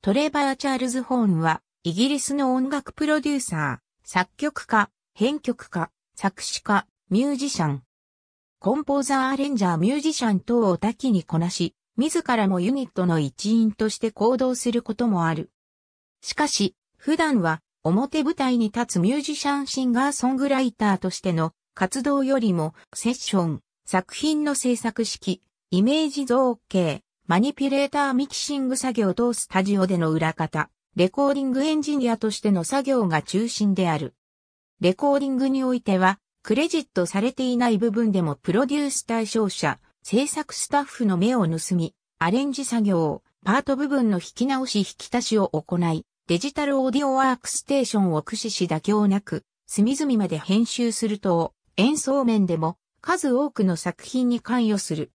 トレバー・チャールズ・ホーンは、イギリスの音楽プロデューサー、作曲家、編曲家、作詞家、ミュージシャン。コンポーザー・アレンジャー・ミュージシャン等を多岐にこなし、自らもユニットの一員として行動することもある。しかし、普段は表舞台に立つミュージシャンシンガーソングライターとしての活動よりもセッション、作品の制作式、イメージ造形、マニピュレーターミキシング作業とスタジオでの裏方、レコーディングエンジニアとしての作業が中心である。レコーディングにおいては、クレジットされていない部分でもプロデュース対象者、制作スタッフの目を盗み、アレンジ作業、パート部分の引き直し引き足しを行い、デジタルオーディオワークステーションを駆使し妥協なく、隅々まで編集すると、演奏面でも数多くの作品に関与する。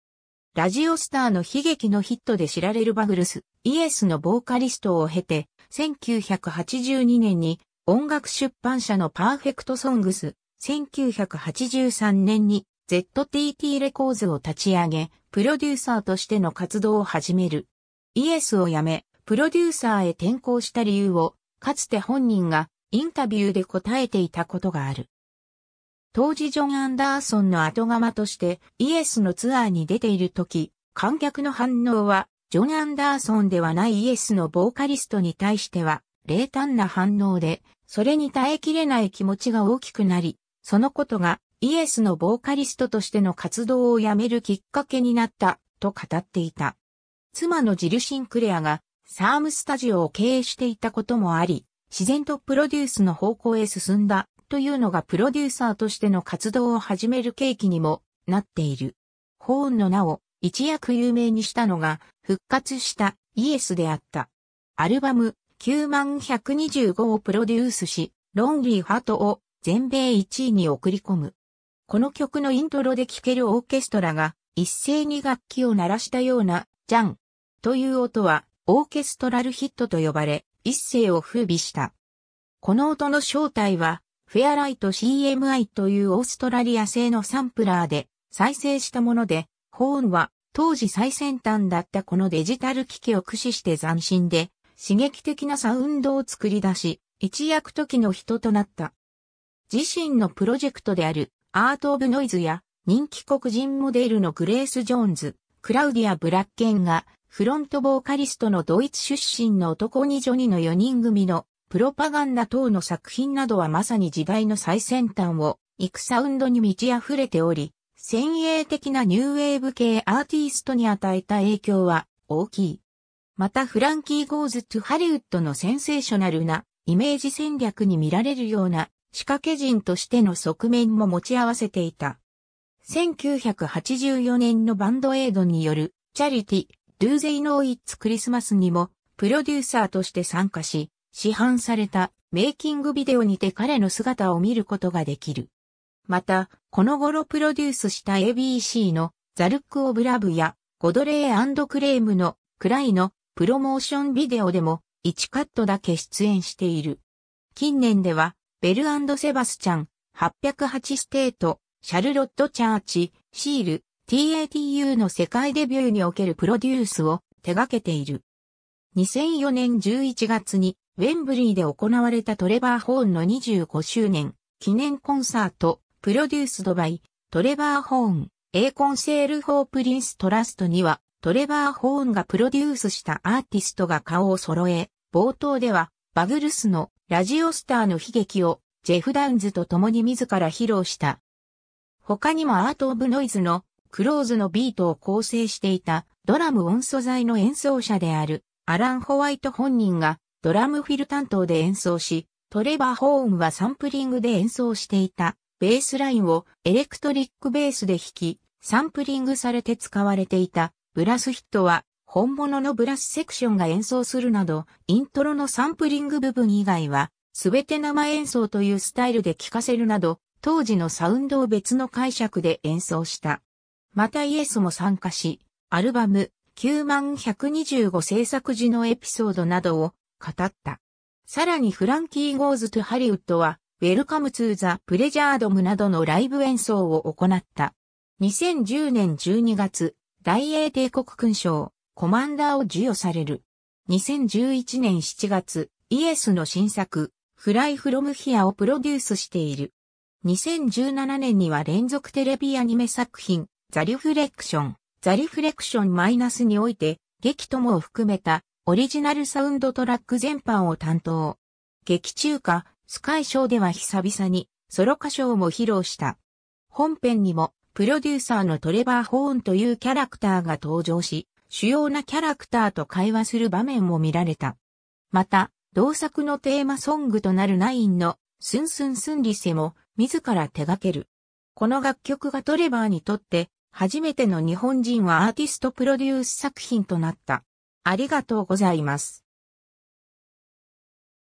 ラジオスターの悲劇のヒットで知られるバグルス、イエスのボーカリストを経て、1982年に音楽出版社のパーフェクトソングス、1983年に ZTT レコーズを立ち上げ、プロデューサーとしての活動を始める。イエスを辞め、プロデューサーへ転向した理由を、かつて本人がインタビューで答えていたことがある。当時ジョン・アンダーソンの後釜としてイエスのツアーに出ている時、観客の反応はジョン・アンダーソンではないイエスのボーカリストに対しては冷淡な反応で、それに耐えきれない気持ちが大きくなり、そのことがイエスのボーカリストとしての活動をやめるきっかけになったと語っていた。妻のジル・シンクレアがサームスタジオを経営していたこともあり、自然とプロデュースの方向へ進んだというのがプロデューサーとしての活動を始める契機にもなっている。ホーンの名を一躍有名にしたのが復活したイエスであった。アルバム9125をプロデュースし、ロンリーハートを全米1位に送り込む。この曲のイントロで聴けるオーケストラが一斉に楽器を鳴らしたような、ジャンという音はオーケストラルヒットと呼ばれ、一世を風靡した。この音の正体はフェアライト CMI というオーストラリア製のサンプラーで再生したもので、ホーンは当時最先端だったこのデジタル機器を駆使して斬新で刺激的なサウンドを作り出し、一躍時の人となった。自身のプロジェクトであるアート・オブ・ノイズや人気黒人モデルのグレース・ジョーンズ、クラウディア・ブラッケンがフロントボーカリストのドイツ出身の男にジョニの4人組のプロパガンダ等の作品などはまさに時代の最先端を行くサウンドに満ち溢れており、先鋭的なニューウェーブ系アーティストに与えた影響は大きい。またフランキー・ゴーズ・トゥ・ハリウッドのセンセーショナルなイメージ戦略に見られるような仕掛け人としての側面も持ち合わせていた。1984年のバンドエイドによるチャリティ、Do They Know It's Christmas にもプロデューサーとして参加し、市販されたメイキングビデオにて彼の姿を見ることができる。また、この頃プロデュースした ABC のザルック・オブ・ラブやゴドレークレームのクライのプロモーションビデオでも1カットだけ出演している。近年では、ベルセバスチャン、808ステート、シャルロット・チャーチ、シール、TATU の世界デビューにおけるプロデュースを手掛けている。2004年11月にウェンブリーで行われたトレバー・ホーンの25周年記念コンサート、プロデュースドバイ、トレバー・ホーン、A コンセール・フォー・プリンス・トラストには、トレバー・ホーンがプロデュースしたアーティストが顔を揃え、冒頭では、バグルスのラジオスターの悲劇をジェフ・ダウンズと共に自ら披露した。他にもアート・オブ・ノイズのクローズのビートを構成していたドラム音素材の演奏者であるアラン・ホワイト本人がドラムフィル担当で演奏し、トレバー・ホーンはサンプリングで演奏していたベースラインをエレクトリックベースで弾き、サンプリングされて使われていたブラスヒットは本物のブラスセクションが演奏するなど、イントロのサンプリング部分以外は、すべて生演奏というスタイルで聴かせるなど、当時のサウンドを別の解釈で演奏した。またイエスも参加し、アルバム9125制作時のエピソードなどを語った。さらにフランキー・ゴーズ・トゥ・ハリウッドは、ウェルカム・ツー・ザ・プレジャードムなどのライブ演奏を行った。2010年12月、大英帝国勲章、コマンダーを授与される。2011年7月、イエスの新作、フライ・フロム・ヒアをプロデュースしている。2017年には連続テレビアニメ作品、ザ・リフレクション、ザ・リフレクションマイナスにおいて、劇ともを含めたオリジナルサウンドトラック全般を担当。劇中歌、スカイショーでは久々にソロ歌唱も披露した。本編にもプロデューサーのトレバー・ホーンというキャラクターが登場し、主要なキャラクターと会話する場面も見られた。また、同作のテーマソングとなるナインのスンスンスンリセも自ら手掛ける。この楽曲がトレバーにとって初めての日本人はアーティストプロデュース作品となった。ありがとうございます。